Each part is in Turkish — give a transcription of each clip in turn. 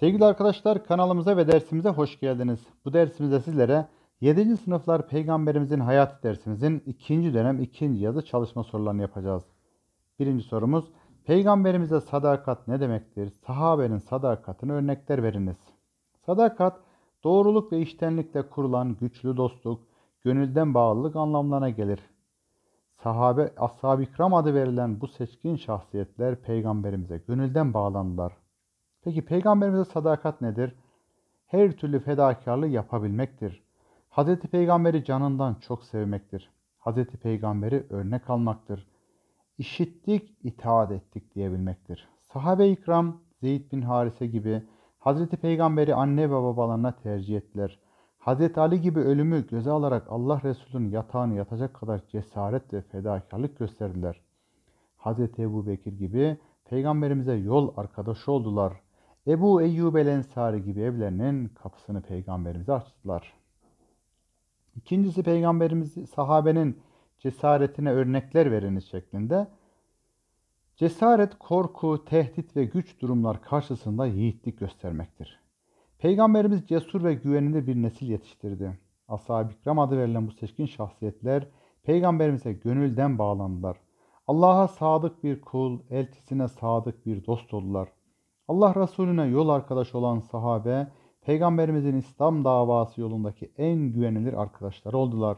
Sevgili arkadaşlar kanalımıza ve dersimize hoş geldiniz. Bu dersimizde sizlere 7. sınıflar Peygamberimizin hayatı dersimizin 2. dönem 2. yazı çalışma sorularını yapacağız. Birinci sorumuz Peygamberimize sadakat ne demektir? Sahabenin sadakatini örnekler veriniz. Sadakat doğruluk ve iştenlikle kurulan güçlü dostluk, gönülden bağlılık anlamlarına gelir. Sahabe, ashab-ı ikram adı verilen bu seçkin şahsiyetler peygamberimize gönülden bağlandılar. Peki peygamberimize sadakat nedir? Her türlü fedakarlığı yapabilmektir. Hazreti Peygamberi canından çok sevmektir. Hazreti Peygamberi örnek almaktır. İşittik, itaat ettik diyebilmektir. Sahabe-i ikram Zeyd bin Harise gibi Hazreti Peygamberi anne ve babalarına tercih ettiler. Hz. Ali gibi ölümü göze alarak Allah Resulü'nün yatağını yatacak kadar cesaret ve fedakarlık gösterdiler. Hz. Ebu Bekir gibi Peygamberimize yol arkadaşı oldular. Ebu Eyyub el Ensari gibi evlerinin kapısını peygamberimize açtılar. İkincisi peygamberimiz sahabenin cesaretine örnekler veriniz şeklinde cesaret, korku, tehdit ve güç durumlar karşısında yiğitlik göstermektir. Peygamberimiz cesur ve güvenilir bir nesil yetiştirdi. Ashab-ı İkram adı verilen bu seçkin şahsiyetler Peygamberimize gönülden bağlandılar. Allah'a sadık bir kul, elçisine sadık bir dost oldular. Allah Resulüne yol arkadaş olan sahabe, Peygamberimizin İslam davası yolundaki en güvenilir arkadaşlar oldular.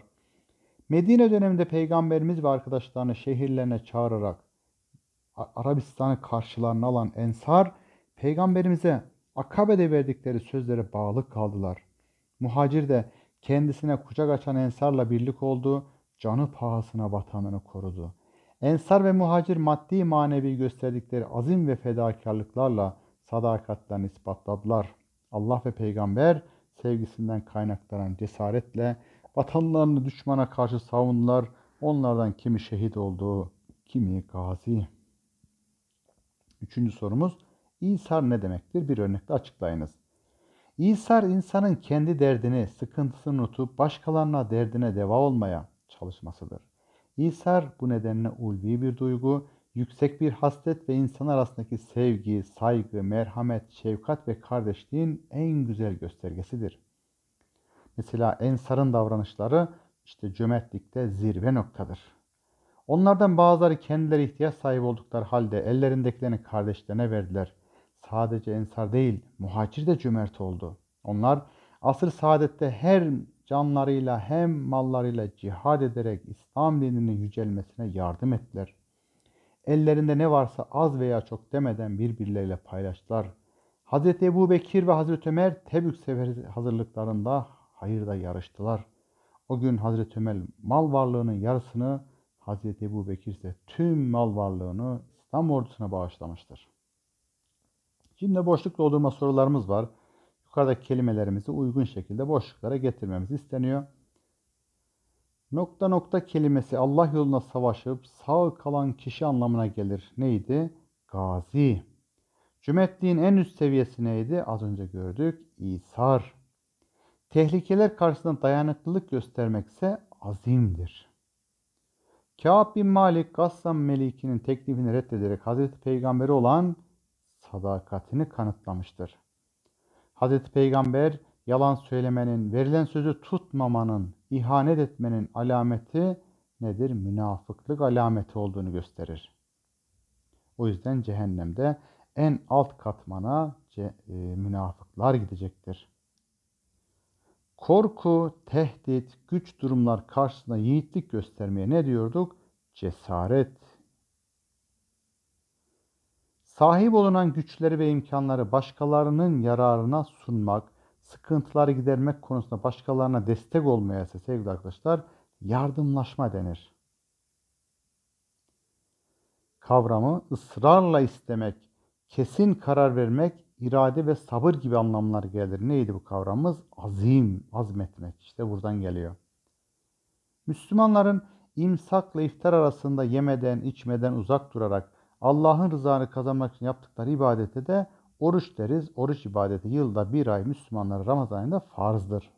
Medine döneminde Peygamberimiz ve arkadaşlarını şehirlerine çağırarak Arabistan'ı karşılarına alan Ensar, Peygamberimize Akabe'de verdikleri sözlere bağlı kaldılar. Muhacir de kendisine kucak açan Ensar'la birlik oldu, canı pahasına vatanını korudu. Ensar ve muhacir maddi manevi gösterdikleri azim ve fedakarlıklarla sadakatlerini ispatladılar. Allah ve peygamber sevgisinden kaynaklanan cesaretle vatanlarını düşmana karşı savundular. Onlardan kimi şehit oldu, kimi gazi. Üçüncü sorumuz, İsar ne demektir? Bir örnekle açıklayınız. İsar insanın kendi derdini, sıkıntısını unutup başkalarına derdine deva olmaya çalışmasıdır. İsar bu nedenle ulvi bir duygu, yüksek bir haslet ve insan arasındaki sevgi, saygı, merhamet, şefkat ve kardeşliğin en güzel göstergesidir. Mesela Ensar'ın davranışları işte cömertlikte zirve noktadır. Onlardan bazıları kendileri ihtiyaç sahibi oldukları halde ellerindekilerini kardeşlerine verdiler. Sadece Ensar değil, muhacir de cömert oldu. Onlar asır saadette her canlarıyla hem mallarıyla cihad ederek İslam dininin yücelmesine yardım ettiler. Ellerinde ne varsa az veya çok demeden birbirleriyle paylaştılar. Hz. Ebu Bekir ve Hz. Ömer Tebük seferi hazırlıklarında hayırda yarıştılar. O gün Hz. Ömer mal varlığının yarısını Hz. Ebu Bekir ise tüm mal varlığını İslam ordusuna bağışlamıştır. Şimdi boşluk doldurma sorularımız var. Yukarıdaki kelimelerimizi uygun şekilde boşluklara getirmemiz isteniyor. Nokta nokta kelimesi Allah yoluna savaşıp sağ kalan kişi anlamına gelir. Neydi? Gazi. Cümetliğin en üst seviyesi neydi? Az önce gördük. İsar. Tehlikeler karşısında dayanıklılık göstermekse azimdir. Kâb bin Malik Gassam Melik'inin teklifini reddederek Hazreti Peygamber'e olan sadakatini kanıtlamıştır. Hazreti Peygamber yalan söylemenin, verilen sözü tutmamanın, ihanet etmenin alameti nedir? Münafıklık alameti olduğunu gösterir. O yüzden cehennemde en alt katmana ce, e, münafıklar gidecektir. Korku, tehdit, güç durumlar karşısında yiğitlik göstermeye ne diyorduk? Cesaret Sahip olunan güçleri ve imkanları başkalarının yararına sunmak, sıkıntıları gidermek konusunda başkalarına destek olmaya ise sevgili arkadaşlar yardımlaşma denir. Kavramı ısrarla istemek, kesin karar vermek, irade ve sabır gibi anlamlar gelir. Neydi bu kavramımız? Azim, azmetmek. İşte buradan geliyor. Müslümanların imsakla iftar arasında yemeden, içmeden uzak durarak Allah'ın rızanı kazanmak için yaptıkları ibadete de oruç deriz. Oruç ibadeti yılda bir ay Müslümanlara Ramazan ayında farzdır.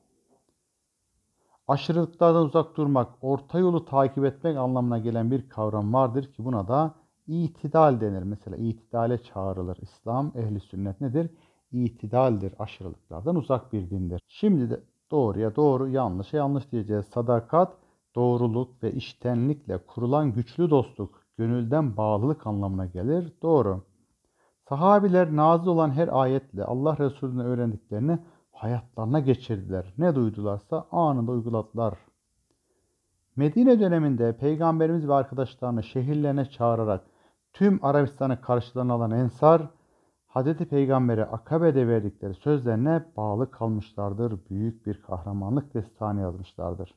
Aşırılıklardan uzak durmak, orta yolu takip etmek anlamına gelen bir kavram vardır ki buna da itidal denir. Mesela itidale çağrılır. İslam ehli sünnet nedir? İtidaldir. Aşırılıklardan uzak bir dindir. Şimdi de doğruya doğru, yanlışa yanlış diyeceğiz. Sadakat, doğruluk ve iştenlikle kurulan güçlü dostluk gönülden bağlılık anlamına gelir. Doğru. Sahabiler nazil olan her ayetle Allah Resulü'nün öğrendiklerini hayatlarına geçirdiler. Ne duydularsa anında uyguladılar. Medine döneminde Peygamberimiz ve arkadaşlarını şehirlerine çağırarak tüm Arabistan'ı karşılarına alan Ensar, Hz. Peygamber'e Akabe'de verdikleri sözlerine bağlı kalmışlardır. Büyük bir kahramanlık destanı yazmışlardır.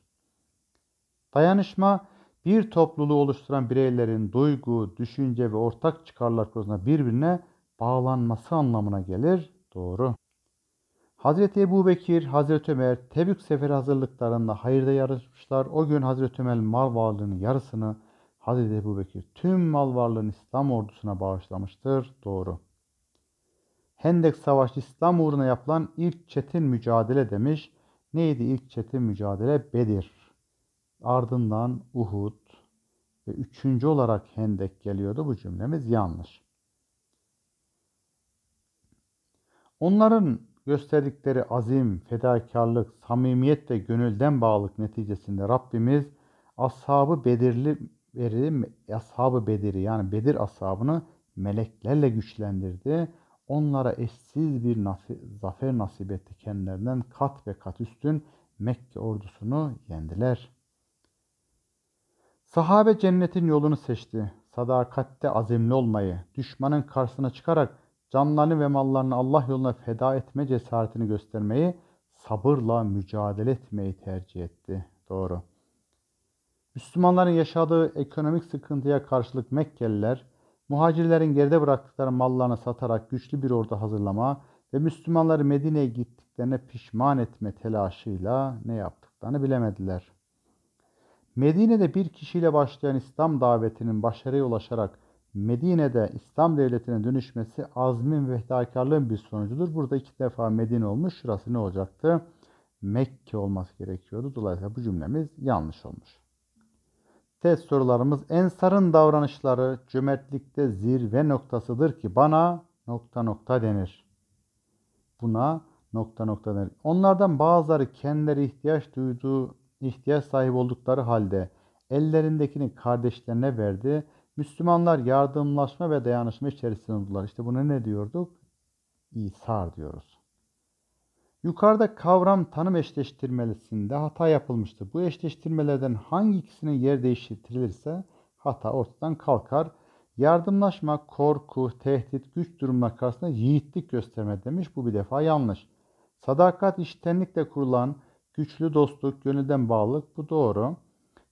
Dayanışma bir topluluğu oluşturan bireylerin duygu, düşünce ve ortak çıkarlar konusunda birbirine bağlanması anlamına gelir. Doğru. Hazreti Ebu Bekir, Hazreti Ömer Tebük seferi hazırlıklarında hayırda yarışmışlar. O gün Hazreti Ömer mal varlığının yarısını Hazreti Ebu Bekir tüm mal varlığını İslam ordusuna bağışlamıştır. Doğru. Hendek Savaşı İslam uğruna yapılan ilk çetin mücadele demiş. Neydi ilk çetin mücadele? Bedir. Ardından Uhud ve üçüncü olarak Hendek geliyordu. Bu cümlemiz yanlış. Onların gösterdikleri azim, fedakarlık, samimiyet ve gönülden bağlılık neticesinde Rabbimiz ashabı Bedirli veri, ashabı Bedir'i yani Bedir ashabını meleklerle güçlendirdi. Onlara eşsiz bir nasi, zafer nasip etti kendilerinden kat ve kat üstün Mekke ordusunu yendiler.'' Sahabe cennetin yolunu seçti. Sadakatte azimli olmayı, düşmanın karşısına çıkarak canlarını ve mallarını Allah yoluna feda etme cesaretini göstermeyi, sabırla mücadele etmeyi tercih etti. Doğru. Müslümanların yaşadığı ekonomik sıkıntıya karşılık Mekkeliler, muhacirlerin geride bıraktıkları mallarını satarak güçlü bir ordu hazırlama ve Müslümanları Medine'ye gittiklerine pişman etme telaşıyla ne yaptıklarını bilemediler. Medine'de bir kişiyle başlayan İslam davetinin başarıya ulaşarak Medine'de İslam devletine dönüşmesi azmin ve fedakarlığın bir sonucudur. Burada iki defa Medine olmuş. Şurası ne olacaktı? Mekke olması gerekiyordu. Dolayısıyla bu cümlemiz yanlış olmuş. Test sorularımız Ensar'ın davranışları cömertlikte zirve noktasıdır ki bana nokta nokta denir. Buna nokta nokta denir. Onlardan bazıları kendileri ihtiyaç duyduğu ihtiyaç sahibi oldukları halde ellerindekini kardeşlerine verdi. Müslümanlar yardımlaşma ve dayanışma içerisinde oldular. İşte buna ne diyorduk? İsar diyoruz. Yukarıda kavram tanım eşleştirmelisinde hata yapılmıştı. Bu eşleştirmelerden hangi ikisinin yer değiştirilirse hata ortadan kalkar. Yardımlaşma, korku, tehdit, güç durumuna karşısında yiğitlik gösterme demiş. Bu bir defa yanlış. Sadakat, iştenlikle kurulan Güçlü dostluk, gönülden bağlılık bu doğru.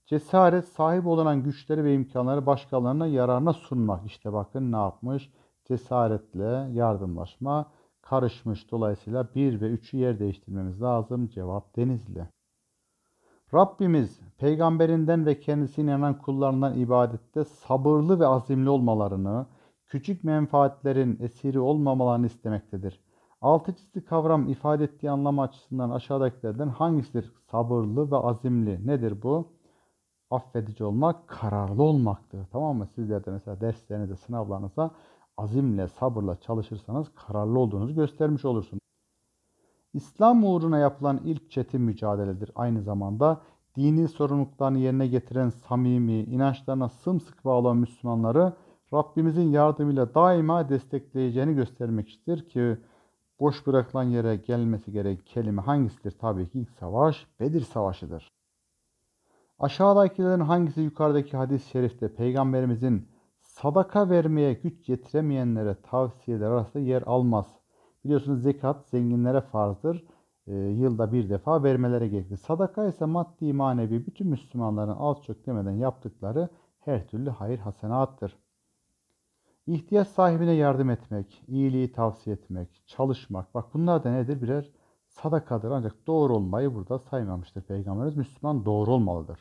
Cesaret sahip olan güçleri ve imkanları başkalarına yararına sunmak. İşte bakın ne yapmış? Cesaretle yardımlaşma karışmış. Dolayısıyla 1 ve 3'ü yer değiştirmemiz lazım. Cevap Denizli. Rabbimiz peygamberinden ve kendisine inanan kullarından ibadette sabırlı ve azimli olmalarını, küçük menfaatlerin esiri olmamalarını istemektedir. Altı çizgi kavram ifade ettiği anlam açısından aşağıdakilerden hangisidir? Sabırlı ve azimli. Nedir bu? Affedici olmak, kararlı olmaktır. Tamam mı? Sizler de mesela derslerinize, sınavlarınıza azimle, sabırla çalışırsanız kararlı olduğunuzu göstermiş olursunuz. İslam uğruna yapılan ilk çetin mücadeledir. Aynı zamanda dini sorumluluklarını yerine getiren samimi, inançlarına sımsıkı bağlı Müslümanları Rabbimizin yardımıyla daima destekleyeceğini göstermek ister ki boş bırakılan yere gelmesi gerek kelime hangisidir? Tabii ki ilk savaş Bedir Savaşı'dır. Aşağıdakilerin hangisi yukarıdaki hadis-i şerifte peygamberimizin sadaka vermeye güç yetiremeyenlere tavsiyeler arasında yer almaz. Biliyorsunuz zekat zenginlere farzdır. E, yılda bir defa vermelere gerekli. Sadaka ise maddi manevi bütün Müslümanların az çok demeden yaptıkları her türlü hayır hasenattır. İhtiyaç sahibine yardım etmek, iyiliği tavsiye etmek, çalışmak. Bak bunlar da nedir? Birer sadakadır. Ancak doğru olmayı burada saymamıştır Peygamberimiz. Müslüman doğru olmalıdır.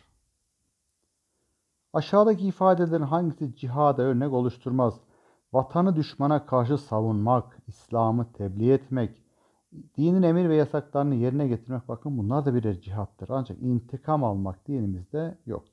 Aşağıdaki ifadelerin hangisi cihada örnek oluşturmaz? Vatanı düşmana karşı savunmak, İslam'ı tebliğ etmek, dinin emir ve yasaklarını yerine getirmek bakın bunlar da birer cihattır. Ancak intikam almak dinimizde yok.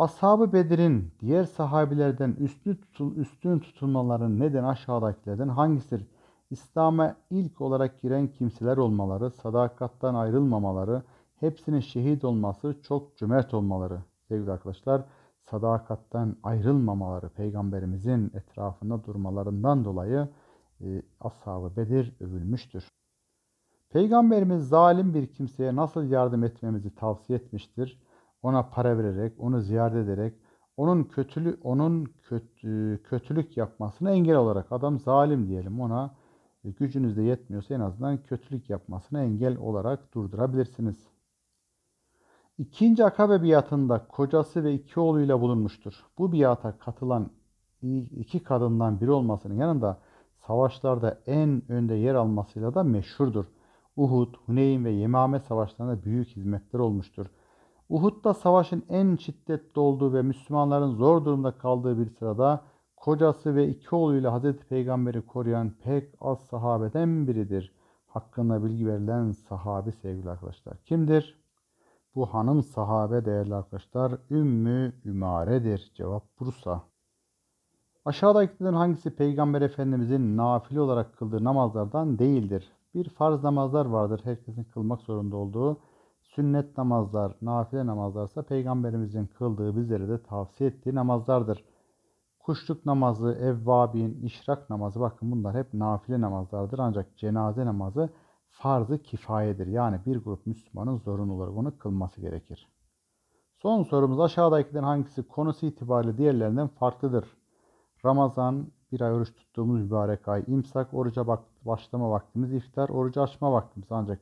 Ashab-ı Bedir'in diğer sahabilerden üstün, tutul üstün tutulmaların neden aşağıdakilerden hangisidir? İslam'a ilk olarak giren kimseler olmaları, sadakattan ayrılmamaları, hepsinin şehit olması, çok cömert olmaları. Sevgili arkadaşlar, sadakattan ayrılmamaları, peygamberimizin etrafında durmalarından dolayı e, ashab-ı Bedir övülmüştür. Peygamberimiz zalim bir kimseye nasıl yardım etmemizi tavsiye etmiştir ona para vererek, onu ziyaret ederek, onun kötülü onun kötü, e, kötülük yapmasına engel olarak adam zalim diyelim ona e, gücünüz de yetmiyorsa en azından kötülük yapmasına engel olarak durdurabilirsiniz. İkinci akabe biatında kocası ve iki oğluyla bulunmuştur. Bu biata katılan iki kadından biri olmasının yanında savaşlarda en önde yer almasıyla da meşhurdur. Uhud, Huneyn ve Yemame savaşlarında büyük hizmetler olmuştur. Uhud'da savaşın en şiddetli olduğu ve Müslümanların zor durumda kaldığı bir sırada kocası ve iki oğluyla Hazreti Peygamber'i koruyan pek az sahabeden biridir. Hakkında bilgi verilen sahabi sevgili arkadaşlar. Kimdir? Bu hanım sahabe değerli arkadaşlar Ümmü Ümare'dir. Cevap Bursa. Aşağıdakilerden hangisi Peygamber Efendimizin nafile olarak kıldığı namazlardan değildir? Bir farz namazlar vardır herkesin kılmak zorunda olduğu. Sünnet namazlar, nafile namazlarsa peygamberimizin kıldığı bizlere de tavsiye ettiği namazlardır. Kuşluk namazı, evvabin, işrak namazı bakın bunlar hep nafile namazlardır. Ancak cenaze namazı farz kifayedir. Yani bir grup Müslümanın zorunlu olarak onu kılması gerekir. Son sorumuz aşağıdakilerin hangisi konusu itibariyle diğerlerinden farklıdır? Ramazan, bir ay oruç tuttuğumuz mübarek ay, imsak, oruca başlama vaktimiz, iftar, orucu açma vaktimiz. Ancak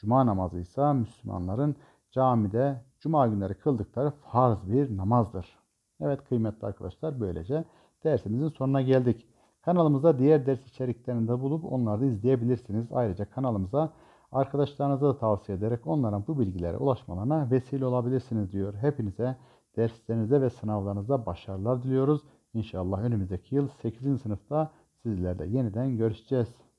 Cuma namazı ise Müslümanların camide cuma günleri kıldıkları farz bir namazdır. Evet kıymetli arkadaşlar böylece dersimizin sonuna geldik. Kanalımızda diğer ders içeriklerini de bulup onları da izleyebilirsiniz. Ayrıca kanalımıza arkadaşlarınıza da tavsiye ederek onların bu bilgilere ulaşmalarına vesile olabilirsiniz diyor. Hepinize derslerinizde ve sınavlarınızda başarılar diliyoruz. İnşallah önümüzdeki yıl 8. sınıfta sizlerle yeniden görüşeceğiz.